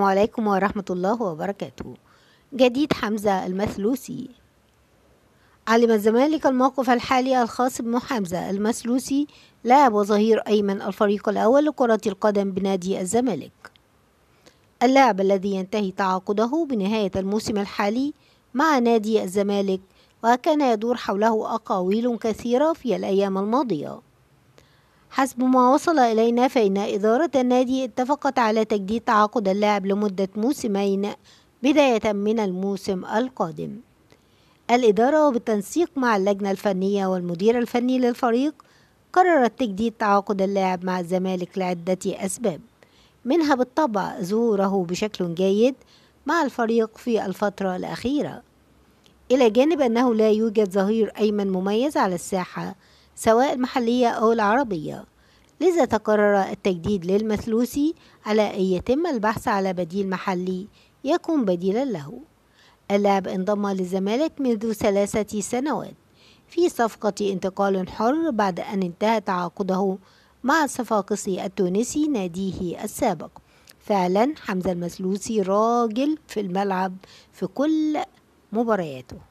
السلام عليكم ورحمة الله وبركاته جديد حمزة المثلوسي علم الزمالك الموقف الحالي الخاص بمحمزة المثلوسي لاعب وظهير أيمن الفريق الأول لكرة القدم بنادي الزمالك اللاعب الذي ينتهي تعاقده بنهاية الموسم الحالي مع نادي الزمالك وكان يدور حوله أقاويل كثيرة في الأيام الماضية حسب ما وصل إلينا فإن إدارة النادي اتفقت على تجديد تعاقد اللاعب لمدة موسمين بداية من الموسم القادم الإدارة وبالتنسيق مع اللجنة الفنية والمدير الفني للفريق قررت تجديد تعاقد اللاعب مع الزمالك لعدة أسباب منها بالطبع ظهوره بشكل جيد مع الفريق في الفترة الأخيرة إلى جانب أنه لا يوجد ظهير أيمن مميز على الساحة سواء المحلية أو العربية لذا تقرر التجديد للمثلوسي على أن يتم البحث على بديل محلي يكون بديلا له اللاعب انضم للزمالك منذ ثلاثة سنوات في صفقة انتقال حر بعد أن انتهى تعاقده مع الصفاقسي التونسي ناديه السابق فعلا حمزة المسلوسي راجل في الملعب في كل مبارياته